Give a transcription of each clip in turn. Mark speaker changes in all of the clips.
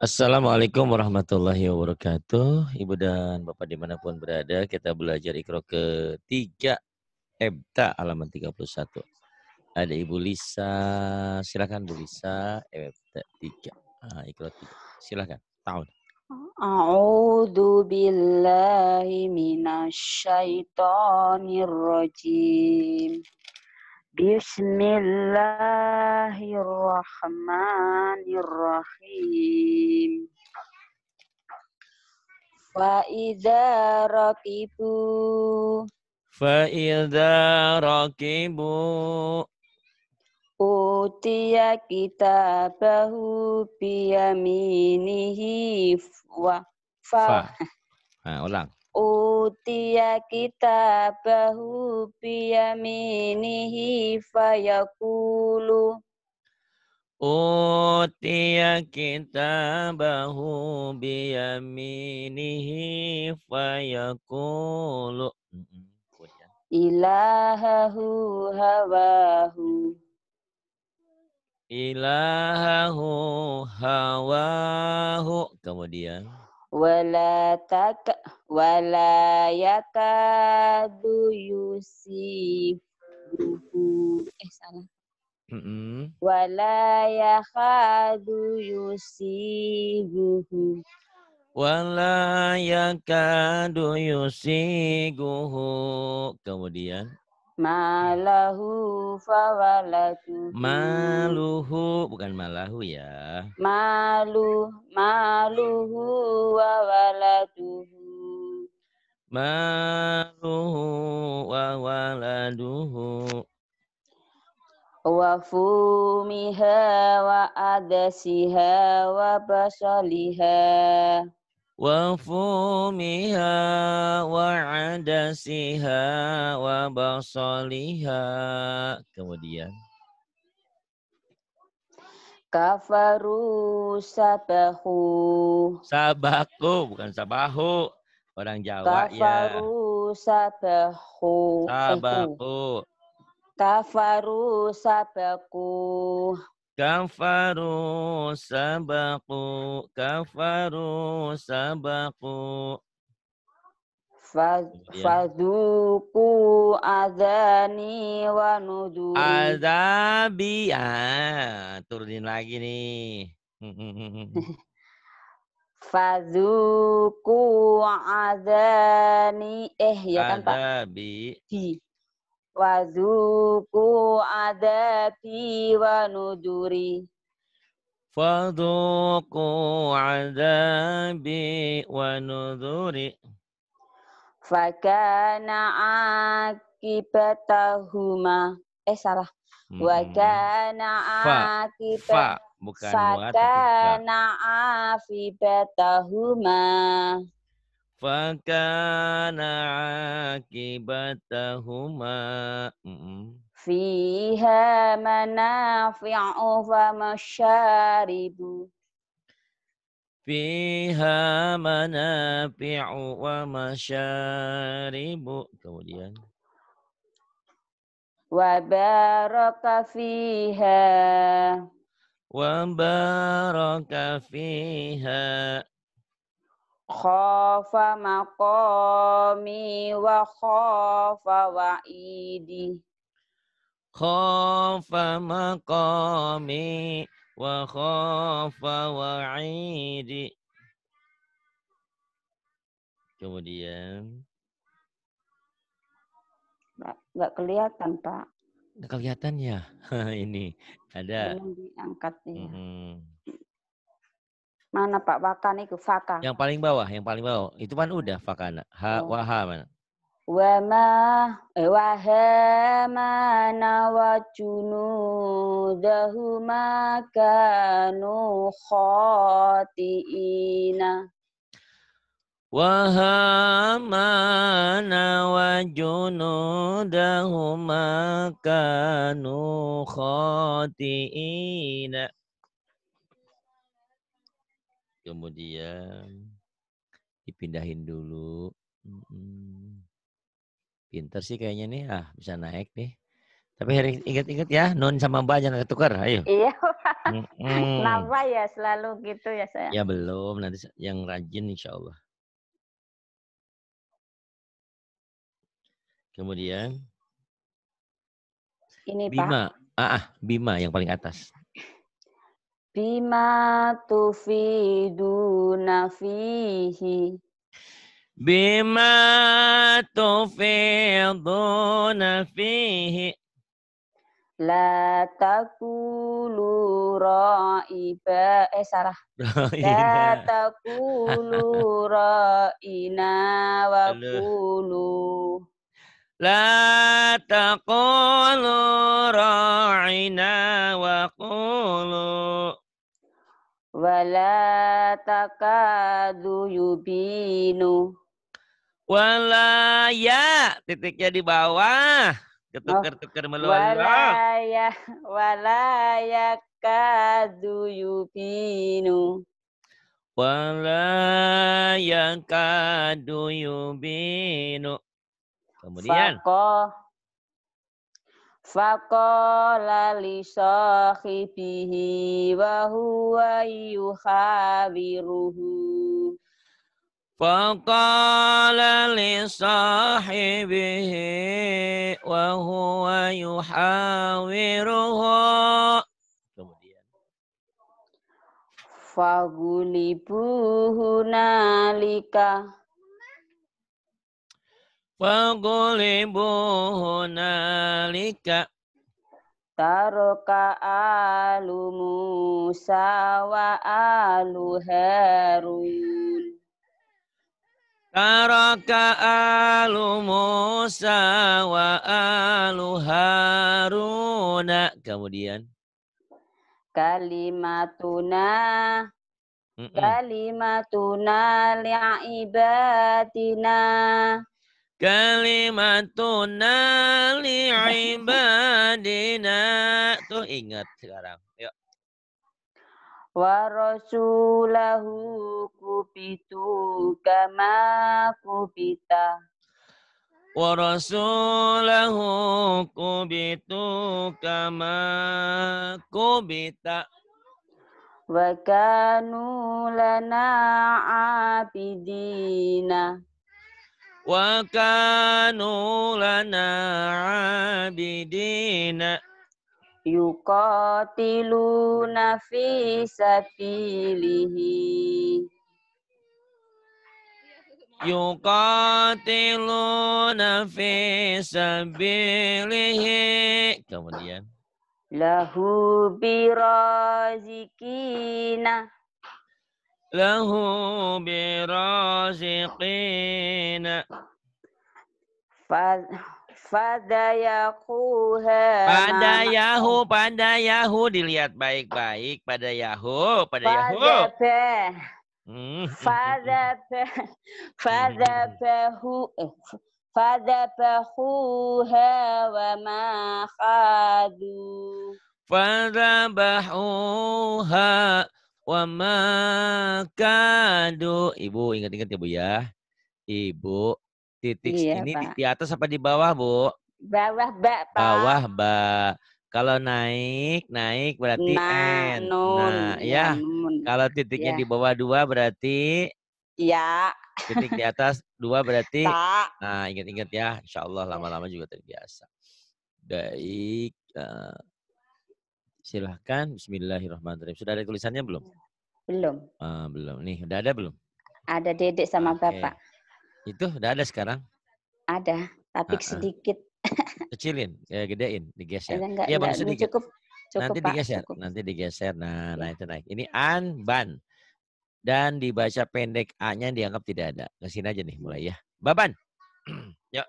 Speaker 1: Assalamualaikum warahmatullahi wabarakatuh. Ibu dan Bapak dimanapun berada, kita belajar ikro ketiga Ebta halaman 31. Ada Ibu Lisa, silakan Bu Lisa, Ebta tiga Ah, ikro 3. Silakan, tahun.
Speaker 2: A'udzu billahi minasyaitonir rajim. Bismillahirrahmanirrahim. Fa idza raqibu
Speaker 1: Fa idza raqibu
Speaker 2: Utiya kitabahu biyaminihi wa fa. fa. Ha, ulang utiya kitabahu biyaminihi fayaqulu
Speaker 1: utiya bahu biyaminihi fayakulu
Speaker 2: ya. ilahahu hawahu
Speaker 1: ilahahu hawahu kemudian
Speaker 2: wala Walatak wala yakadu yusifuhu eh salah Mm-hmm. Wala yakadu yusibuhu
Speaker 1: wala yakadu yusiguhu kemudian
Speaker 2: malahu fawalatu
Speaker 1: maluhu bukan malahu ya
Speaker 2: malu maluhu wa maluhu wa waladuhu wa fumiha wa adasiha wa basaliha
Speaker 1: wa fumiha wa adasiha wa basaliha kemudian
Speaker 2: kafaru sabahu
Speaker 1: sabaku bukan sabahu Orang Jawa iya.
Speaker 2: Kafaru ya. sabahu. Sabahu. Kafaru sabaku.
Speaker 1: Kafaru sabaku. Kafaru sabaku.
Speaker 2: Fadzuku iya. azani wa nudu.
Speaker 1: Azabi. Ah, turunin lagi nih.
Speaker 2: Fazuku azani eh ya kan Pak?
Speaker 1: Azabi. Di.
Speaker 2: Wazuku adabi wa nuduri.
Speaker 1: Fazuku adabi wa nuduri.
Speaker 2: Fakana akibatahuma. Eh salah. Hmm. Wakana akibatahuma
Speaker 1: bukan Fakana
Speaker 2: afibatahuma
Speaker 1: Fakana
Speaker 2: akibatahuma Fiha manafi'u wa masyaribu
Speaker 1: Fiha manafi'u wa masyaribu Kemudian
Speaker 2: Wa baraka fiha
Speaker 1: وبارك فيها
Speaker 2: خاف مقامي وخاف وعيدي
Speaker 1: خاف مقامي وخاف وعيدي kemudian
Speaker 2: nggak kelihatan pak
Speaker 1: kelihatan ya ini ada
Speaker 2: diangkat ya. Hmm. Mana Pak Wakan itu Faka.
Speaker 1: Yang paling bawah, yang paling bawah. Itu kan udah Fakana. Ha oh. waha mana?
Speaker 2: Wa ma eh, wa dahuma kanu khati'ina.
Speaker 1: Wahamana wa kanu khoti خاطئين kemudian dipindahin dulu pinter sih kayaknya nih ah bisa naik nih tapi hari ingat-ingat ya non sama mbak jangan ketukar ayo iya kenapa
Speaker 2: ya selalu gitu ya saya ya
Speaker 1: belum nanti yang rajin insya Allah Kemudian ini Bima. Pak. Ah, ah, Bima yang paling atas.
Speaker 2: Bima tufiduna fihi. Bima tufiduna fihi. La takulu ra'iba. Eh, salah, La takulu ra'ina wa kulu La taqulu ra'ina wa qulu wala يبينوا yubinu
Speaker 1: wala
Speaker 2: ya
Speaker 1: titiknya di bawah oh, ketukar-tukar
Speaker 2: meluas ya ya kadu yubinu
Speaker 1: ya kadu yubinu Kemudian.
Speaker 2: Fako, Faqala li sahibihi wa huwa yukhabiruhu.
Speaker 1: Fakola li sahibihi wa huwa yuhawiruhu.
Speaker 2: Kemudian. Fagulibu hunalika.
Speaker 1: Wagulibu hunalika
Speaker 2: Taroka alu Musa wa alu Harun Taraka
Speaker 1: alu Musa wa alu Haruna Kemudian
Speaker 2: Kalimatuna Kalimatuna li'ibatina Kalimatuna li'ibadina.
Speaker 1: Tuh ingat sekarang. Yuk.
Speaker 2: rasulahu kupitu kama kupita.
Speaker 1: rasulahu kubitu kama kubita.
Speaker 2: Wa kanu lana abidina wa kanu lana abidina yuqatiluna fi sabilihi
Speaker 1: yuqatiluna fi sabilihi kemudian lahu
Speaker 2: birazikina له برازقين Pada Yahu,
Speaker 1: pada Yahu dilihat baik-baik. Pada Yahu, pada Yahu.
Speaker 2: Pada pehu, pada
Speaker 1: Pada wa makadu. Ibu ingat-ingat ya Bu ya. Ibu, titik iya, ini di atas apa di bawah Bu?
Speaker 2: Bawah ba Pak. Bawah
Speaker 1: ba. Kalau naik, naik berarti na. N. Nun, nah, ya. Kalau titiknya ya. di bawah dua berarti ya. Titik di atas dua berarti Ta. Nah, ingat-ingat ya. Insya Allah lama-lama juga terbiasa. Baik. Uh, Silahkan. Bismillahirrahmanirrahim. Sudah ada tulisannya belum? Iya. Belum. Ah, belum. Nih, udah ada belum?
Speaker 2: Ada dedek sama okay. bapak.
Speaker 1: Itu udah ada sekarang?
Speaker 2: Ada, tapi ah, ah. sedikit.
Speaker 1: Kecilin, ya gedein, digeser. iya ya, sedikit. Cukup,
Speaker 2: cukup, nanti Pak, digeser, cukup.
Speaker 1: nanti digeser. Nah, ya. nah iya. itu naik. Ini an ban dan dibaca pendek a-nya dianggap tidak ada. Kesini aja nih mulai ya. Baban.
Speaker 2: Yuk.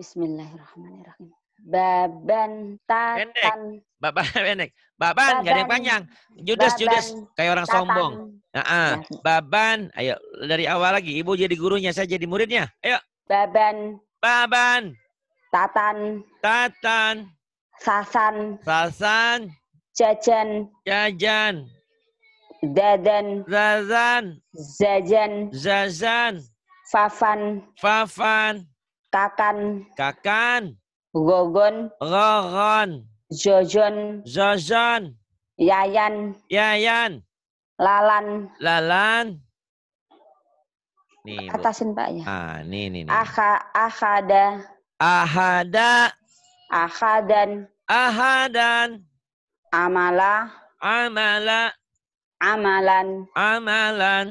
Speaker 2: Bismillahirrahmanirrahim. Baban Tatan. Pendek.
Speaker 1: Baban pendek. Baban, baban gak ada yang panjang. Judes baban, judes kayak orang tatan. sombong. Nah, uh, baban, ayo dari awal lagi. Ibu jadi gurunya, saya jadi muridnya.
Speaker 2: Ayo. Baban. Baban. Tatan. Tatan. Sasan. Sasan. Jajan. Jajan. Dadan. Zazan. Zajan. Zazan. Fafan. Fafan. Kakan. Kakan. Gogon. Gogon, Jojon. Jojon. Yayan. Yayan. Lalan. Lalan.
Speaker 1: Nih, Atasin Pak ya. Ah, nih nih. nih.
Speaker 2: Aha, ahada. Ahada. Ahadan. Ahadan. Amala. Amala. Amalan. Amalan.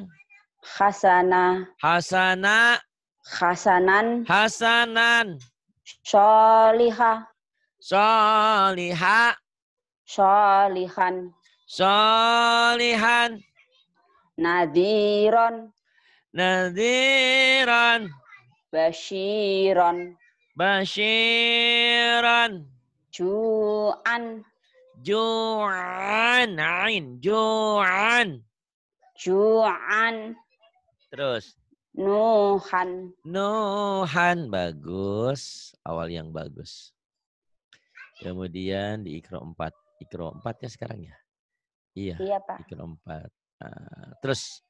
Speaker 2: Hasana. Hasana. Hasanan. Hasanan. Solihah. Solihah. Solihan. Solihan. Nadiron. Nadiron. Bashiron. Bashiron. Ju'an. Ju'an. Ain. Ju'an. Ju'an. Terus. Nuhan.
Speaker 1: Nuhan. Bagus. Awal yang bagus. Kemudian di Ikro empat, Ikro 4 ya sekarang ya? Iya. Iya, Pak. Ikro empat. Nah, terus.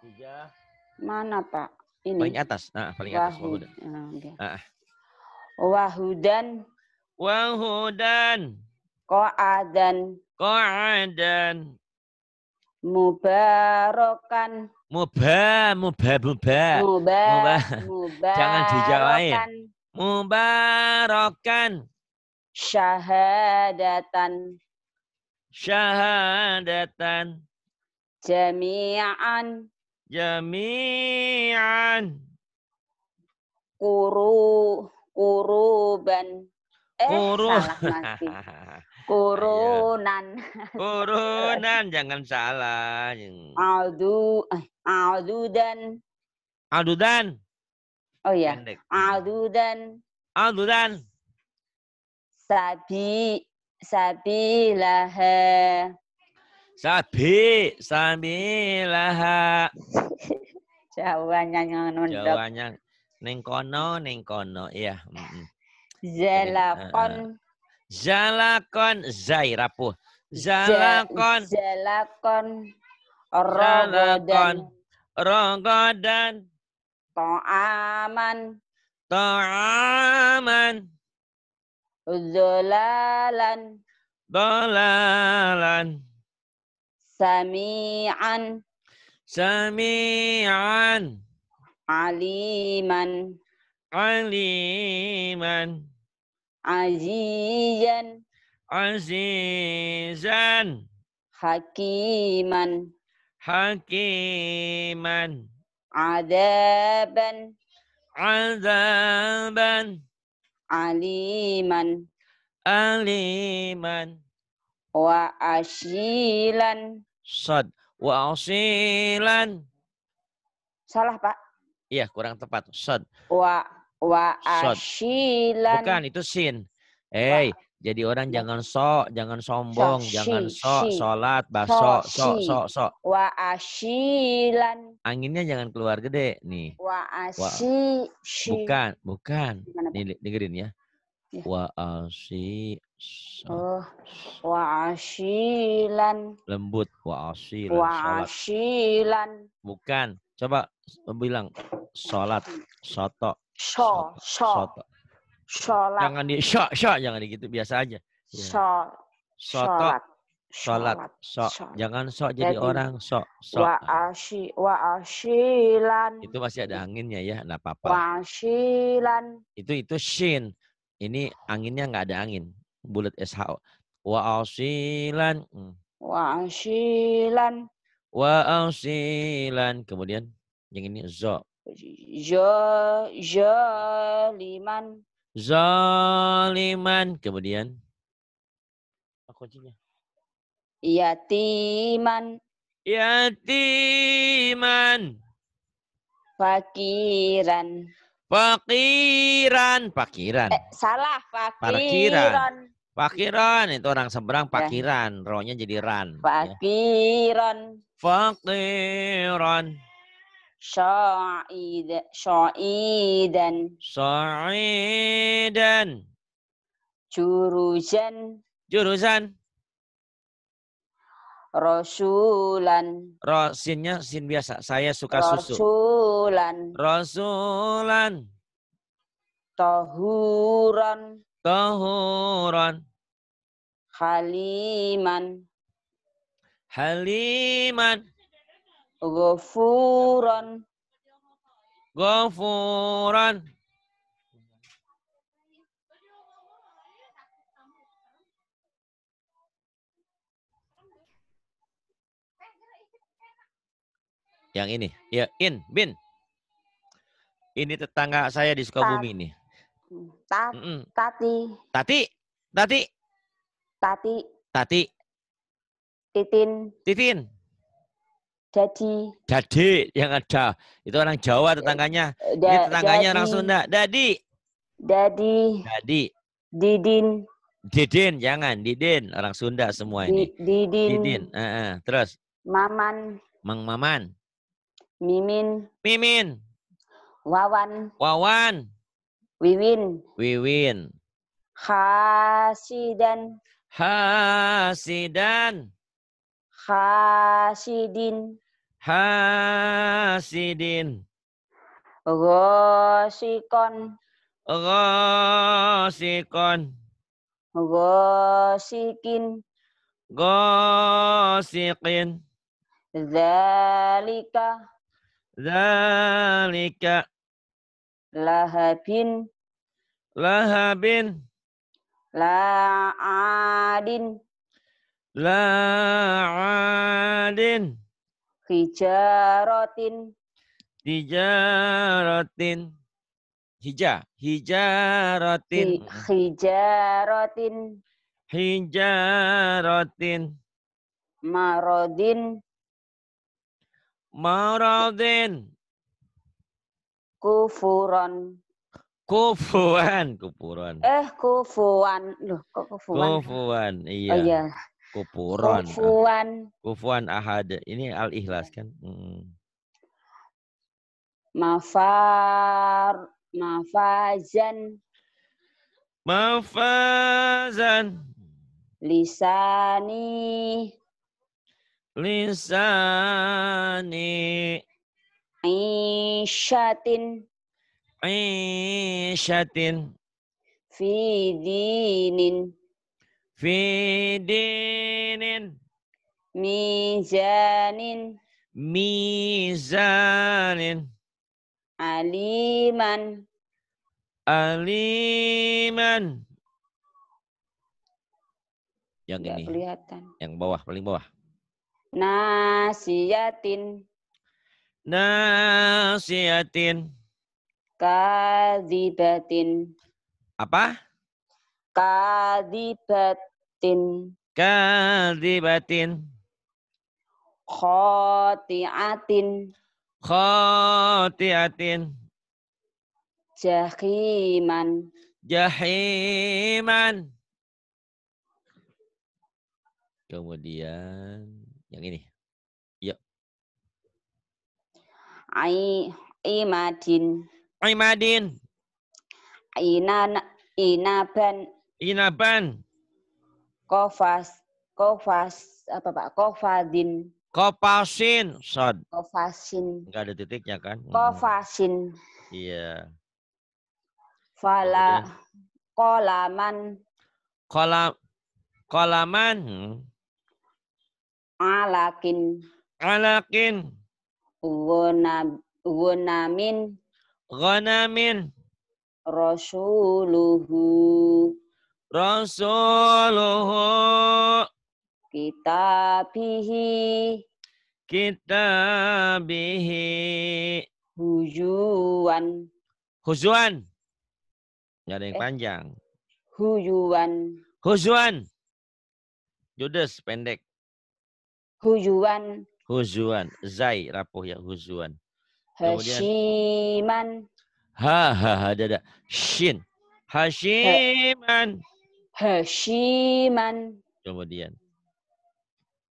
Speaker 2: Tiga. Mana, Pak? Ini. Paling atas. Nah, paling atas. Wahudan. Nah, okay. nah. Wahudan. Wahudan. Ko'adan. Ko'adan. Mubarokan.
Speaker 1: Moba, moba, moba. Moba, moba. Jangan dijawain.
Speaker 2: Mubarokan. Syahadatan. Syahadatan. Jami'an. Jami'an. Kuru, kuruban. Eh, Kuru. salah masih. Iya. Kurunan,
Speaker 1: kurunan, jangan salah.
Speaker 2: Aldu, eh, Aldu dan.
Speaker 1: Aldu dan.
Speaker 2: Oh ya. Aldu dan.
Speaker 1: Aldu dan.
Speaker 2: Sabi, sabi laha.
Speaker 1: Sabi, sabi laha.
Speaker 2: Jawabannya ngono. Jawanya,
Speaker 1: neng kono, neng kono, iya. Zalakon zai rapuh. Zalakon.
Speaker 2: Zalakon.
Speaker 1: Rogodan. Rogodan.
Speaker 2: To'aman. To'aman. Zolalan. Dolalan. Sami'an. Sami'an. Aliman. Aliman azizan azizan hakiman hakiman adaban adaban aliman aliman wa asilan
Speaker 1: sad wa asilan salah pak iya kurang tepat sad
Speaker 2: wa Wa ashilan. Bukan,
Speaker 1: itu sin. Eh, hey, jadi orang iya. jangan sok, jangan sombong, so, jangan sok, salat, sholat, baso, sok, sok, sok.
Speaker 2: Wa ashilan.
Speaker 1: Anginnya jangan keluar gede nih.
Speaker 2: Wa ashi. Bukan,
Speaker 1: bukan. Nih dengerin ya. ya. Wa ashi.
Speaker 2: Oh, wa ashilan.
Speaker 1: Lembut, wa ashilan. Wa
Speaker 2: ashilan.
Speaker 1: Bukan. Coba bilang sholat, hmm. soto,
Speaker 2: Sho, sho. Sholat. Jangan
Speaker 1: di sho, sho, jangan di gitu biasa aja. Ya. Sho. Sholat. Sholat. Sholat. Jangan sok jadi, jadi orang sok. Sok. Wa
Speaker 2: ashi, wa ashilan. Itu
Speaker 1: masih ada anginnya ya, nggak apa-apa.
Speaker 2: Wa ashilan.
Speaker 1: Itu itu shin. Ini anginnya nggak ada angin. Bulat SHO. Wa ashilan. Hmm. Wa ashilan. Wa ashilan. Kemudian yang ini zok
Speaker 2: Zaliman.
Speaker 1: Zaliman. Kemudian.
Speaker 2: Apa Yatiman. Yatiman. Fakiran. Fakiran. Fakiran. Eh, salah. Fakiran.
Speaker 1: Fakiran itu orang seberang ya. fakiran, ya. rohnya jadi ran.
Speaker 2: Fakiran. Ya. Fakiran. Sha'idan. Sha'idan. Jurusan. Jurusan. Rasulan.
Speaker 1: Rasinnya sin biasa. Saya suka Rasulan. susu.
Speaker 2: Rasulan. Rasulan. Tahuran. Tahuran. Haliman. Haliman. Gofuran, Gofuran.
Speaker 1: Yang ini, ya in bin. Ini tetangga saya di Sukabumi ini.
Speaker 2: Ta, Tati. Tati. Tati. Tati. Tati. Titin. Titin. Dadi.
Speaker 1: Dadi yang ada. Itu orang Jawa tetangganya.
Speaker 2: Eh, da, Ini tetangganya orang Sunda. Dadi. Dadi. Dadi. Didin.
Speaker 1: Didin, jangan. Didin. Orang Sunda semua ini.
Speaker 2: Didin. Didin.
Speaker 1: Uh -uh. Terus.
Speaker 2: Maman.
Speaker 1: Mang Maman.
Speaker 2: Mimin. Mimin. Wawan. Wawan. Wiwin.
Speaker 1: Wiwin.
Speaker 2: Hasidan. Hasidan. Hasidin
Speaker 1: hasidin
Speaker 2: ghasikon
Speaker 1: ghasikon
Speaker 2: ghasikin
Speaker 1: ghasikin
Speaker 2: zalika zalika lahabin lahabin la'adin
Speaker 1: la'adin
Speaker 2: Hijarotin,
Speaker 1: hijarotin, Hija. hijarotin, hijarotin, hijarotin,
Speaker 2: Marodin.
Speaker 1: Marodin.
Speaker 2: kufuran,
Speaker 1: Kufuan, kufuran.
Speaker 2: Eh, kufuan. Loh, kok kufuan?
Speaker 1: Kufuan, iya. Oh, iya. Kupuran. Ah. Kufuan. Kufuan ahad. Ini al-ikhlas kan? Hmm.
Speaker 2: Mafar. Mafazan. Mafazan. Lisani. Lisani. Aisyatin.
Speaker 1: Aisyatin. Fidinin.
Speaker 2: Fidinin. Mizanin. Mizanin. Aliman. Aliman. Yang Nggak ini. kelihatan.
Speaker 1: Yang bawah, paling bawah.
Speaker 2: Nasiyatin.
Speaker 1: Nasiyatin.
Speaker 2: Kazibatin. Apa? kadibatin kadibatin khotiatin khotiatin jahiman jahiman
Speaker 1: kemudian yang ini ya
Speaker 2: ai imadin imadin Ina, inaban Inaban. Kofas. Kofas. Apa Pak? Kofadin.
Speaker 1: kofasin, Sod.
Speaker 2: Kofasin.
Speaker 1: Enggak ada titiknya kan? Hmm. Kofasin. Iya.
Speaker 2: Fala. Kolaman.
Speaker 1: Kolam. Kolaman. Hmm.
Speaker 2: Alakin. Alakin. guna gunamin, gunamin, Rasuluhu kita bihi
Speaker 1: kita bihi hujuan hujuan nggak ada yang eh. panjang
Speaker 2: hujuan
Speaker 1: hujuan judes pendek
Speaker 2: hujuan
Speaker 1: hujuan zai rapuh ya hujuan
Speaker 2: Hashiman
Speaker 1: ha ha ha dada shin Hashiman
Speaker 2: Hashiman. Kemudian.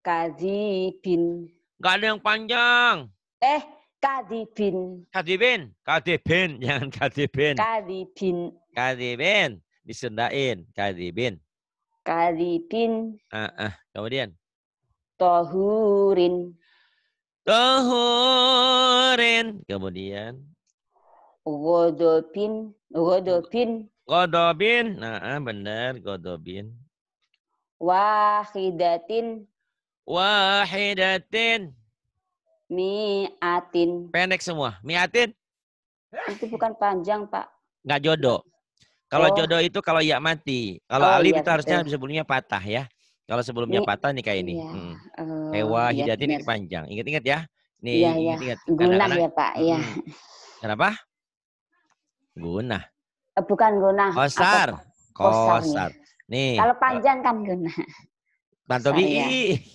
Speaker 2: Kadibin.
Speaker 1: Gak ada yang panjang. Eh, kadibin. Kadibin. Kadibin. Jangan kadibin.
Speaker 2: Kadibin.
Speaker 1: Kadibin. Disendain. Kadibin.
Speaker 2: Kadibin.
Speaker 1: Ah, ah. Kemudian.
Speaker 2: Tohurin. Tohurin.
Speaker 1: Kemudian.
Speaker 2: Wodopin. Wodopin.
Speaker 1: Godobin. Nah, benar. Godobin.
Speaker 2: Wahidatin.
Speaker 1: Wahidatin.
Speaker 2: Miatin. Pendek semua. Miatin. Itu bukan panjang, Pak. Nggak jodoh. Kalau oh. jodoh
Speaker 1: itu kalau ya mati. Kalau oh, alif iya, itu harusnya betul. sebelumnya patah ya. Kalau sebelumnya ini, patah nih kayak ini. Iya. Hmm. Uh,
Speaker 2: oh, Ewa iya, hidatin ini
Speaker 1: panjang. Ingat-ingat ya. Nih, iya, iya. ingat. Gunah ya,
Speaker 2: Pak. Iya. Hmm.
Speaker 1: Kenapa? Gunah.
Speaker 2: Eh, bukan guna. Kosar. Kosar. Nih. Kalau eh, panjang kan guna.
Speaker 1: Matobiin.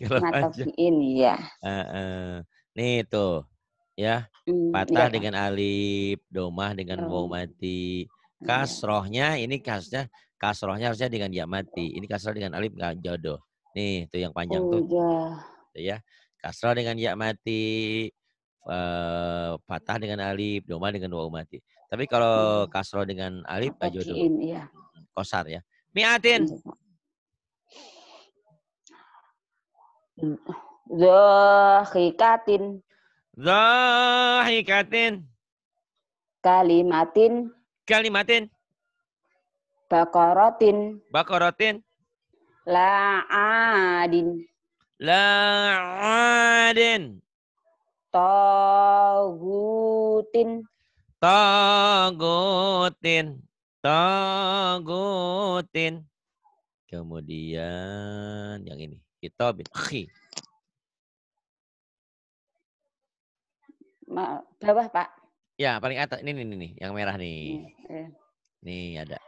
Speaker 1: Kalau
Speaker 2: ini ya.
Speaker 1: Uh, uh. Nih tuh. Ya.
Speaker 2: Hmm, iya, patah ya.
Speaker 1: dengan alif, domah dengan oh. mati. Kasrohnya ini kasnya kasrohnya harusnya dengan ya mati. Ini kasroh dengan alif nggak jodoh. Nih, tuh yang panjang tuh. Iya. ya. Kasroh dengan ya mati. Uh, patah dengan alif, domah dengan wau mati. Tapi kalau kasro dengan alif aja udah iya. Hmm, kosar ya. Miatin.
Speaker 2: Iya, Zahikatin.
Speaker 1: Zahikatin.
Speaker 2: Kalimatin.
Speaker 1: Kalimatin.
Speaker 2: Bakorotin. Bakorotin. La'adin. La'adin. Togutin.
Speaker 1: Togutin Togutin Kemudian yang ini. Kita bin akhi.
Speaker 2: Bawah, Pak.
Speaker 1: Ya, paling atas. Ini, ini, ini. Yang merah nih. Eh. Nih ada.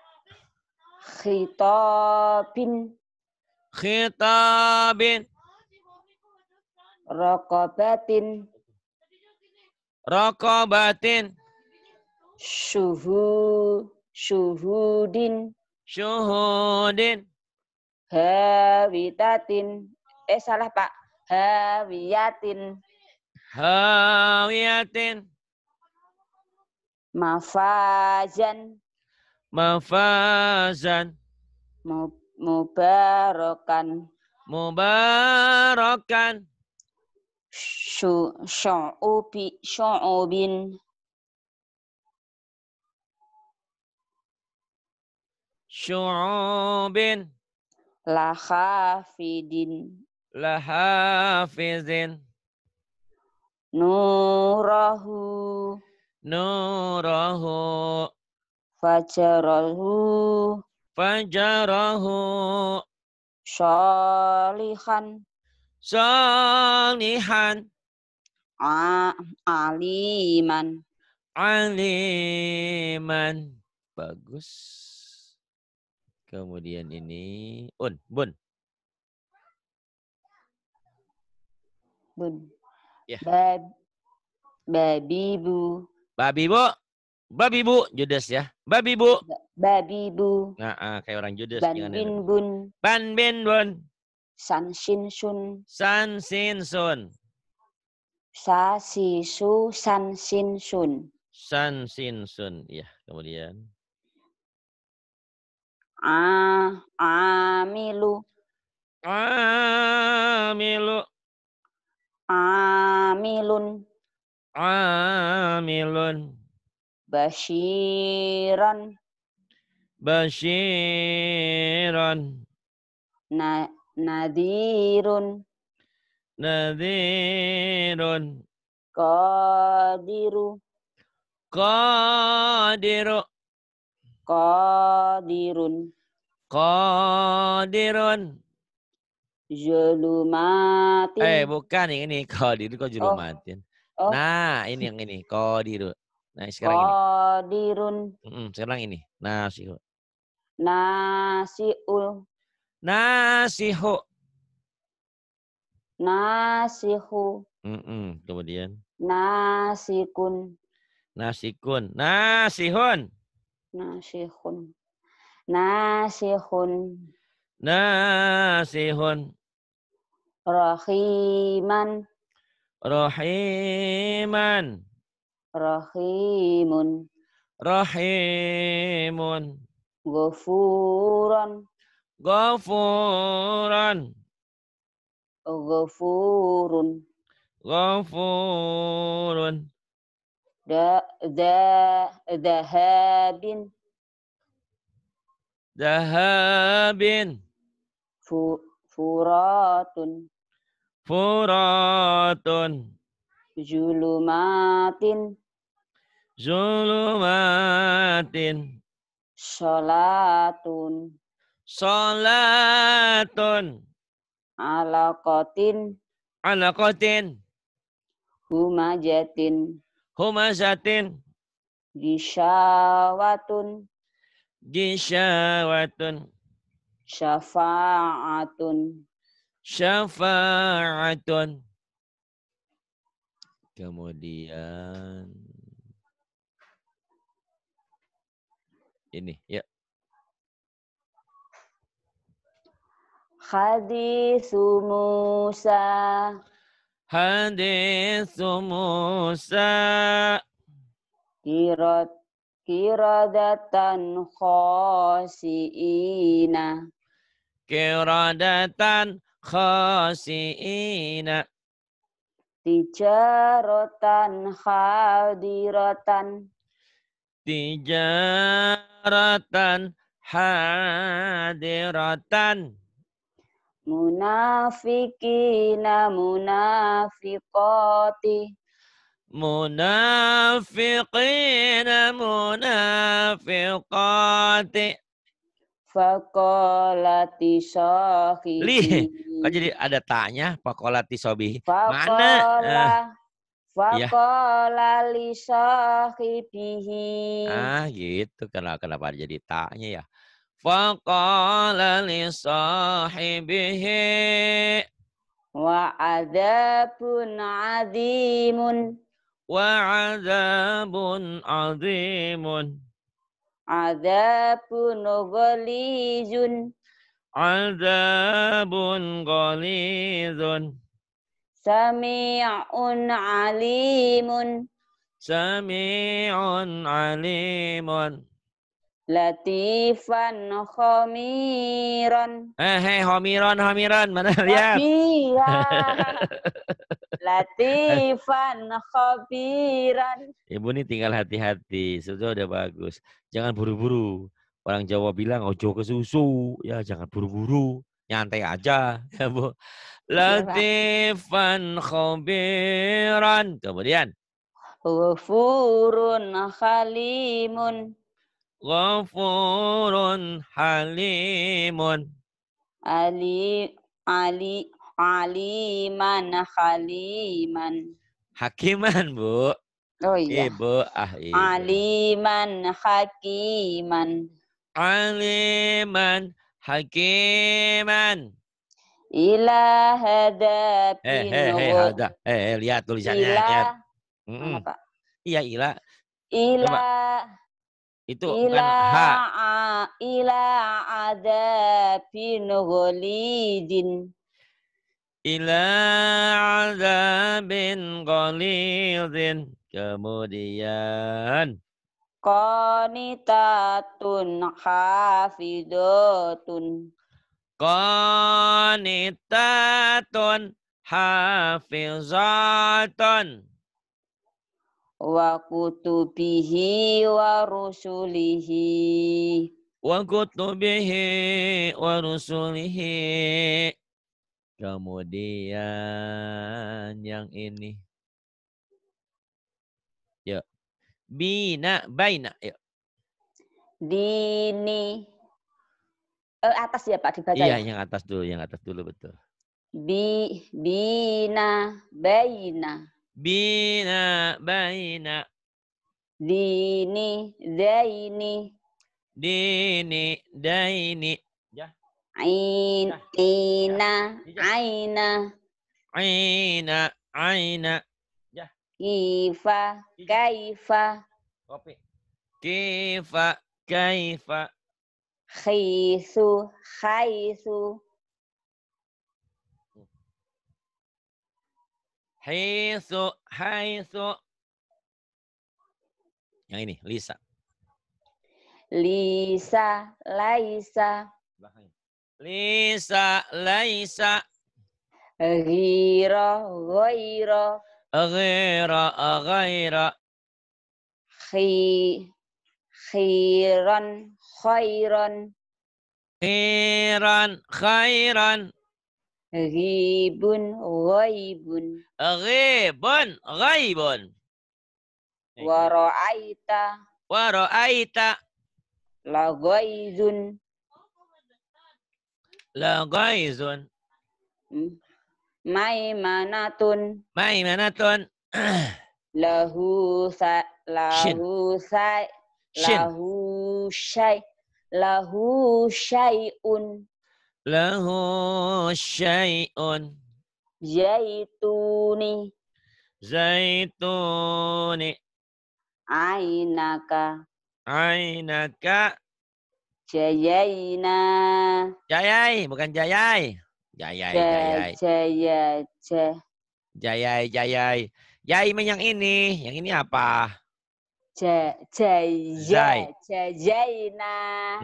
Speaker 2: bin. Rokobatin. Rokobatin. Rokobatin. Shuhu, shuhudin Shuhudin. hawitatin eh salah Pak hawiyatin hawiyatin mafazan mafazan mubarakan mubarakan syu'ubi syu'ubin syu'ubin lahafidin
Speaker 1: lahafizin
Speaker 2: nurahu nurahu fajarahu fajarahu sholihan sholihan A aliman
Speaker 1: aliman
Speaker 2: bagus Kemudian
Speaker 1: ini un, bun.
Speaker 2: Bun. Ya. Bab, babi bu.
Speaker 1: Babi bu. Babi bu, judes ya. Babi bu.
Speaker 2: Babi bu.
Speaker 1: Nah, ah, kayak orang judes. Ban bin
Speaker 2: bun. Ban bin bun. San shin sun. San sin sun. Sa si su san sin sun.
Speaker 1: San sin sun. Ya, kemudian. A,
Speaker 2: amilu. Amilu. Amilun. Amilun. Bashiran. Bashiran. Na nadirun.
Speaker 1: Nadirun.
Speaker 2: Qadiru.
Speaker 1: Qadiru.
Speaker 2: Qadirun.
Speaker 1: Qadirun. Zulumatin. Eh, bukan yang ini. Qadirun kok oh. zulumatin.
Speaker 2: Oh. Oh. Nah, ini yang
Speaker 1: ini. Qadirun. Nah, sekarang Qadirun. ini.
Speaker 2: Qadirun.
Speaker 1: Mm -mm, sekarang ini. Nasihu.
Speaker 2: Nasiul. Nasihu. Nasihu.
Speaker 1: Mm -mm. Kemudian.
Speaker 2: Nasikun.
Speaker 1: Nasikun. Nasihun
Speaker 2: nasihun nasihun
Speaker 1: nasihun
Speaker 2: rahiman rahiman rahimun rahimun Gafuran, Gafuran, Gafuran, Gafuran da da dahabin
Speaker 1: dahabin
Speaker 2: fu furatun
Speaker 1: furatun
Speaker 2: zulumatin zulumatin salatun salatun alaqatin alaqatin humajatin Humazatin. Gishawatun. Gishawatun. Syafa'atun. Syafa'atun.
Speaker 1: Kemudian
Speaker 2: ini ya. Hadis Musa. Hadis Musa kirat kiradatan khasiina
Speaker 1: kiradatan khasiina
Speaker 2: tijaratan hadiratan
Speaker 1: tijaratan hadiratan
Speaker 2: munafikina munafiqati
Speaker 1: munafiqina
Speaker 2: munafiqati Fakolati sohi. Lih,
Speaker 1: kok jadi ada tanya fakolati sobi. Mana? Fakola eh.
Speaker 2: ya. Fakolali Ah
Speaker 1: gitu, kenapa, kenapa jadi taknya ya? فقال
Speaker 2: لصاحبه وعذاب عظيم وعذاب عظيم عذاب غليظ
Speaker 1: عذاب غليظ
Speaker 2: سميع عليم
Speaker 1: سميع عليم
Speaker 2: Latifan homiron.
Speaker 1: Eh, hey, eh, homiron, homiron, Mana lihat?
Speaker 2: Latifan khobiran.
Speaker 1: Ibu ini tinggal hati-hati. Sudah udah bagus. Jangan buru-buru. Orang Jawa bilang ojo ke susu. Ya, jangan buru-buru. Nyantai aja. Ya, Bu. Iya, Latifan khobiran. Kemudian.
Speaker 2: Wafurun khalimun.
Speaker 1: Ghafurun halimun.
Speaker 2: Ali, ali, aliman haliman.
Speaker 1: Hakiman, Bu. Oh iya. Ibu, ah iya.
Speaker 2: Aliman hakiman. Aliman hakiman. Ila hada eh, eh, eh, hey, hada.
Speaker 1: Eh, lihat tulisannya. Ila. Lihat. Iya, ila. Ila. Itu ila, bukan
Speaker 2: ha. ila adabin ghalidin.
Speaker 1: Ila adabin ghalidin. Kemudian
Speaker 2: konita tun,
Speaker 1: Qanitatun hafizatun
Speaker 2: wa kutubihi wa rusulihi
Speaker 1: wa kutubihi wa rusulihi kemudian yang ini yuk ya. bina baina yuk ya.
Speaker 2: dini eh, atas ya Pak dibaca iya ya?
Speaker 1: yang atas dulu yang atas dulu betul
Speaker 2: bi bina baina Bina baina. Dini daini. Dini daini. Ya. Ain ya. ina ya. ya. aina. Aina aina. Ya. Kifa iya. kaifa. Kopi.
Speaker 1: Kifa kaifa.
Speaker 2: Khaisu khaisu.
Speaker 1: Hai su
Speaker 2: Yang ini, Lisa. Lisa, Laisa. Lisa, Laisa. Ghiro, Ghiro.
Speaker 1: Ghiro, Ghiro.
Speaker 2: Khi, khiran, Khiron, Khiran, khairan. Ribun, ghaibun. Ribun, ghaibun. Waro'aita. Waro'aita. Lagaizun.
Speaker 1: Lagaizun.
Speaker 2: Maimanatun.
Speaker 1: Maimanatun.
Speaker 2: lahu sa lahu sa lahu syai lahu syai'un
Speaker 1: lahu syai'un
Speaker 2: zaituni zaituni ainaka ainaka jayaina jayai bukan jayai jayai jayai jayai jayai
Speaker 1: jayai jayai yang ini yang ini apa Ja, jai, jai.
Speaker 2: jajaina.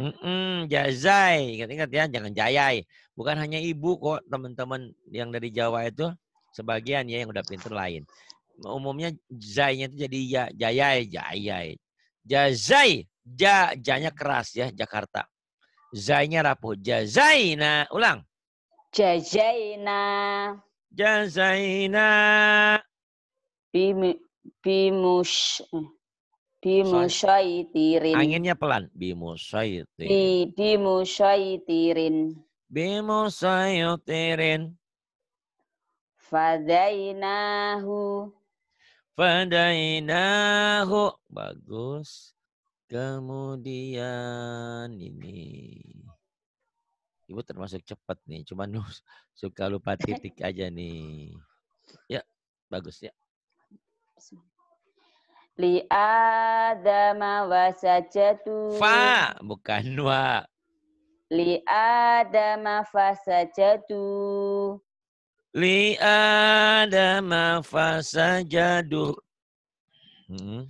Speaker 1: Mm jai. jazai, ingat-ingat ya, jangan jayai. Bukan hanya ibu kok, teman-teman yang dari Jawa itu sebagian ya yang udah pinter lain. Umumnya jainya itu jadi ya, jayai, jayai. Jazai, ja, janya keras ya, Jakarta. Zainya rapuh. Jazaina, ulang.
Speaker 2: Jazaina. Jazaina. Bimu, bimush. Eh. Bimusyaitirin.
Speaker 1: Anginnya pelan. Bimusyaitirin.
Speaker 2: Di bimusyaitirin.
Speaker 1: Bimusyaitirin.
Speaker 2: Fadainahu.
Speaker 1: Fadainahu. Bagus. Kemudian ini. Ibu termasuk cepat nih, cuman suka lupa titik aja nih. Ya,
Speaker 2: bagus ya. Bismillah. Li Adama wasajatu Fa,
Speaker 1: bukan wa.
Speaker 2: Li Adama fasajatu
Speaker 1: Li Adama fasajadu. Hmm.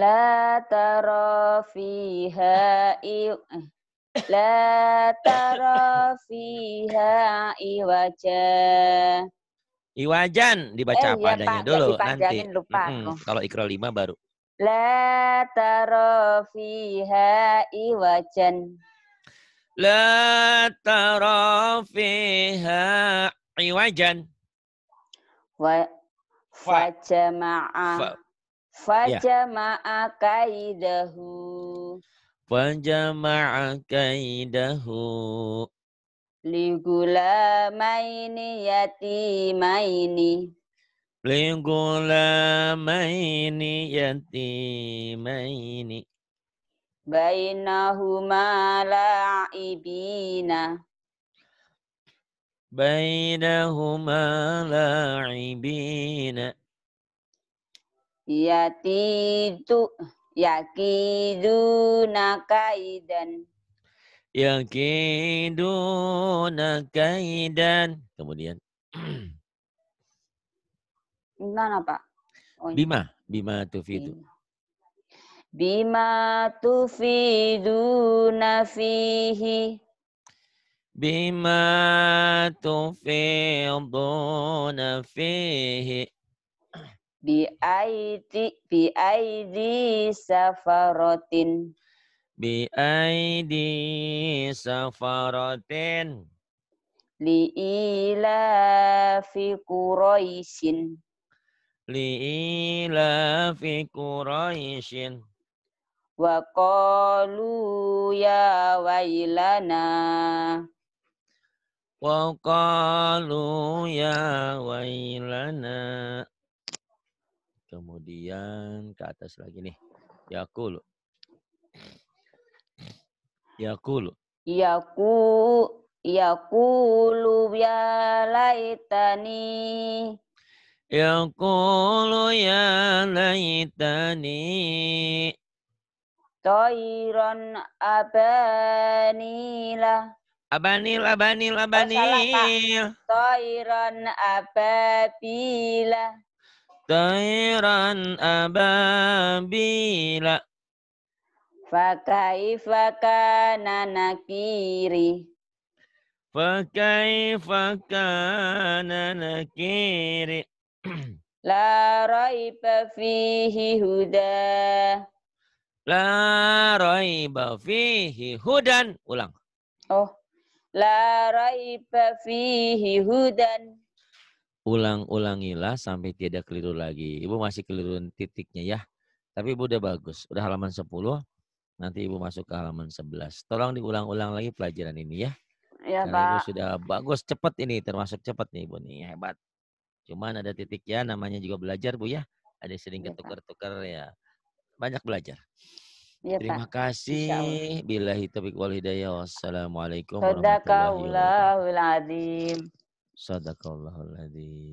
Speaker 2: La tara fiha La tara fiha iwaja.
Speaker 1: Iwajan dibaca eh, apa iya, adanya Pak, dulu iya nanti. Lupa. Mm -hmm. Oh. Kalau ikro lima baru.
Speaker 2: La taro fiha iwajan.
Speaker 1: La
Speaker 2: taro fiha iwajan. Wa fajama'a. Iya. Fajama'a kaidahu.
Speaker 1: Fajama'a kaidahu
Speaker 2: maini maini,
Speaker 1: Ligulamaini maini yati maini.
Speaker 2: Bainahuma la'ibina.
Speaker 1: Bainahuma la'ibina.
Speaker 2: tu yakiduna kaidan
Speaker 1: yakiduna kaidan. Kemudian.
Speaker 2: Mana Pak? Oh,
Speaker 1: bima, bima tufidu.
Speaker 2: Bima. bima tufiduna fihi.
Speaker 1: Bima tufiduna fihi.
Speaker 2: Bi aidi bi aidi safarotin
Speaker 1: bi aidi safaratin
Speaker 2: li ila fi quraishin
Speaker 1: li ila fi quraishin
Speaker 2: wa qalu ya wailana
Speaker 1: wa qalu ya wailana kemudian ke atas lagi nih yaqulu
Speaker 2: Yaqulu. ya yaqulu ya, ya, ya laitani
Speaker 1: Yaqulu ya laitani
Speaker 2: Toiron abanila
Speaker 1: Abanil, abanil, abanil. Oh,
Speaker 2: Toiron ababila.
Speaker 1: Toiron ababila.
Speaker 2: فكيف كان nakiri,
Speaker 1: فكيف كان nakiri,
Speaker 2: لا ريب فيه هدى
Speaker 1: لا ريب ulang
Speaker 2: oh la raiba fihi hudan
Speaker 1: ulang-ulangilah sampai tidak keliru lagi ibu masih keliru titiknya ya tapi ibu udah bagus udah halaman 10 Nanti Ibu masuk ke halaman 11. Tolong diulang-ulang lagi pelajaran ini ya.
Speaker 2: Iya, Karena Pak. Ibu sudah
Speaker 1: bagus, cepat ini, termasuk cepat nih Ibu nih, hebat. Cuman ada titik ya, namanya juga belajar Bu ya. Ada sering iya, ketukar-tukar ya. Banyak belajar. Ya, Terima Pak. kasih. Bila hitopik wal hidayah. Wassalamualaikum warahmatullahi
Speaker 2: wabarakatuh.
Speaker 1: Sadaqallahul adzim.